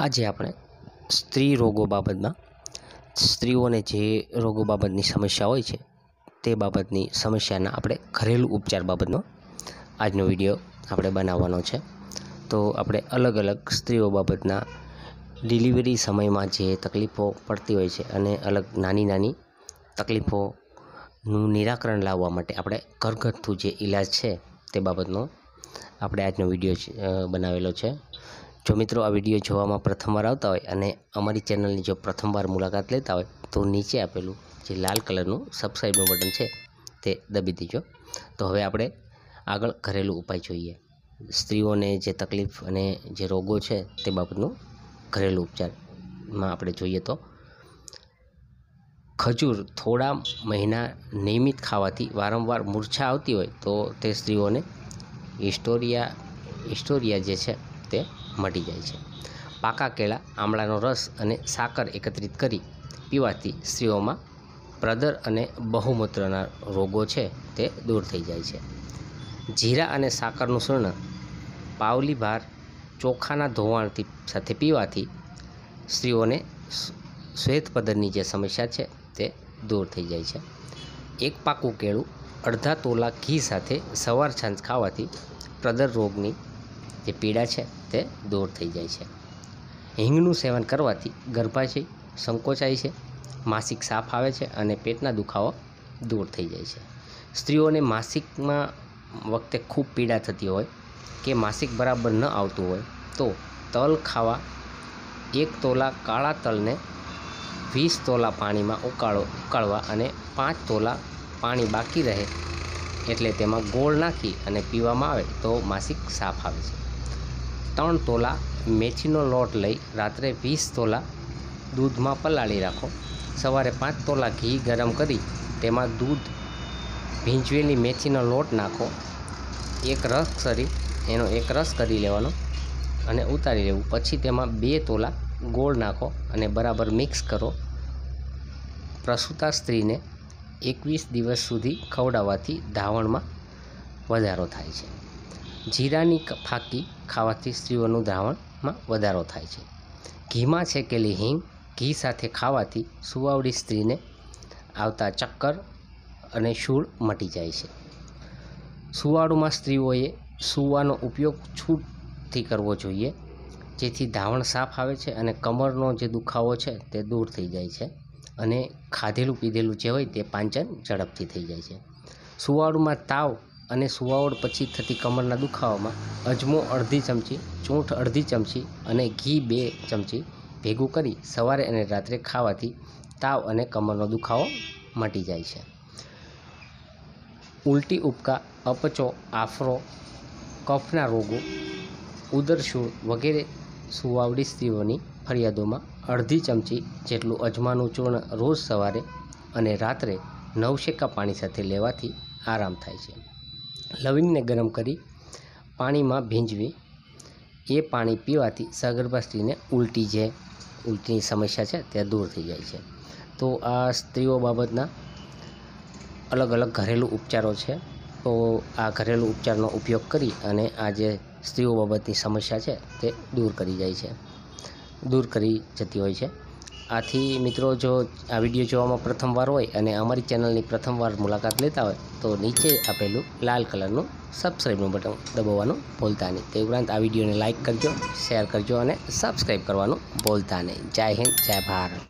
આજે આપણે સ્ત્રી રોગો બાબતમાં સ્ત્રીઓને જે રોગો બાબતની સમસ્યા હોય છે તે બાબતની સમસ્યાના આપણે ઘરેલું ઉપચાર બાબતનો આજનો વિડીયો આપણે બનાવવાનો છે તો આપણે અલગ અલગ સ્ત્રીઓ બાબતના ડિલિવરી સમયમાં જે તકલીફો પડતી હોય છે અને અલગ નાની નાની તકલીફોનું નિરાકરણ લાવવા માટે આપણે ઘરગથ્થુ જે ઈલાજ છે તે બાબતનો આપણે આજનો વિડીયો બનાવેલો છે જો મિત્રો આ વિડીયો જોવામાં પ્રથમવાર આવતા હોય અને અમારી ચેનલની જો પ્રથમવાર મુલાકાત લેતા હોય તો નીચે આપેલું જે લાલ કલરનું સબસ્ક્રાઈબનું બટન છે તે દબી દીજો તો હવે આપણે આગળ ઘરેલું ઉપાય જોઈએ સ્ત્રીઓને જે તકલીફ અને જે રોગો છે તે બાબતનું ઘરેલું ઉપચારમાં આપણે જોઈએ તો ખજૂર થોડા મહિના નિયમિત ખાવાથી વારંવાર મૂર્છા આવતી હોય તો તે સ્ત્રીઓને હિસ્ટોરિયા હિસ્ટોરિયા જે છે તે મટી જાય છે પાકા કેળા આમળાનો રસ અને સાકર એકત્રિત કરી પીવાથી સ્ત્રીઓમાં પ્રદર અને બહુમૂત્રના રોગો છે તે દૂર થઈ જાય છે જીરા અને સાકરનું ચૂર્ણ પાવલી ભાર ચોખાના ધોવાણથી સાથે પીવાથી સ્ત્રીઓને શ્વેતપદરની જે સમસ્યા છે તે દૂર થઈ જાય છે એક પાકું કેળું અડધા તોલા ઘી સાથે સવાર સાંજ ખાવાથી પ્રદર રોગની જે પીડા છે તે દૂર થઈ જાય છે હિંગનું સેવન કરવાથી ગર્ભાશય સંકોચાય છે માસિક સાફ આવે છે અને પેટના દુખાવો દૂર થઈ જાય છે સ્ત્રીઓને માસિકમાં વખતે ખૂબ પીડા થતી હોય કે માસિક બરાબર ન આવતું હોય તો તલ ખાવા એક તોલા કાળા તલને વીસ તોલા પાણીમાં ઉકાળો ઉકાળવા અને પાંચ તોલા પાણી બાકી રહે એટલે તેમાં ગોળ નાખી અને પીવામાં આવે તો માસિક સાફ આવે છે ત્રણ તોલા મેથીનો લોટ લઈ રાત્રે વીસ તોલા દૂધમાં પલાળી રાખો સવારે પાંચ તોલા ઘી ગરમ કરી તેમાં દૂધ ભીંજવેલી મેથીનો લોટ નાખો એક રસ કરી એનો એક રસ કરી લેવાનો અને ઉતારી લેવું પછી તેમાં બે તોલા ગોળ નાખો અને બરાબર મિક્સ કરો પ્રસૂતા સ્ત્રીને એકવીસ દિવસ સુધી ખવડાવવાથી ધાવણમાં વધારો થાય છે જીરાની ફાકી ખાવાથી સ્ત્રીઓનું દ્રાવણમાં વધારો થાય છે ઘીમાં છેકેલી હિંગ ઘી સાથે ખાવાથી સુવાવડી સ્ત્રીને આવતા ચક્કર અને શૂળ મટી જાય છે સુવાળુમાં સ્ત્રીઓએ સુવાનો ઉપયોગ છૂટથી કરવો જોઈએ જેથી ધાવણ સાફ આવે છે અને કમરનો જે દુખાવો છે તે દૂર થઈ જાય છે અને ખાધેલું પીધેલું જે હોય તે પાંચન ઝડપથી થઈ જાય છે સુવાળુમાં તાવ અને સુવાવડ પછી થતી કમરના દુખાવામાં અજમો અડધી ચમચી ચૂંઠ અડધી ચમચી અને ઘી બે ચમચી ભેગું કરી સવારે અને રાત્રે ખાવાથી તાવ અને કમરનો દુખાવો મટી જાય છે ઉલટી ઉબકા અપચો આફરો કફના રોગો ઉદરશૂળ વગેરે સુવાવડી સ્ત્રીઓની ફરિયાદોમાં અડધી ચમચી જેટલું અજમાનું ચૂર્ણ રોજ સવારે અને રાત્રે નવશેકા પાણી સાથે લેવાથી આરામ થાય છે લવિંગને ગરમ કરી પાણીમાં ભીંજવી એ પાણી પીવાથી સગર્ભા સ્ત્રીને ઉલટી જે ઉલટીની સમસ્યા છે તે દૂર થઈ જાય છે તો આ સ્ત્રીઓ બાબતના અલગ અલગ ઘરેલું ઉપચારો છે તો આ ઘરેલું ઉપચારનો ઉપયોગ કરી અને આ જે સ્ત્રીઓ બાબતની સમસ્યા છે તે દૂર કરી જાય છે દૂર કરી જતી હોય છે આથી મિત્રો જો આ વિડીયો જોવામાં પ્રથમવાર હોય અને અમારી ચેનલની પ્રથમવાર મુલાકાત લેતા હોય તો નીચે આપેલું લાલ કલરનું સબસ્ક્રાઈબનું બટન દબાવવાનું બોલતા નહીં તે ઉપરાંત આ વિડીયોને લાઇક કરજો શેર કરજો અને સબસ્ક્રાઈબ કરવાનું બોલતા નહીં જય હિન્દ જય ભારત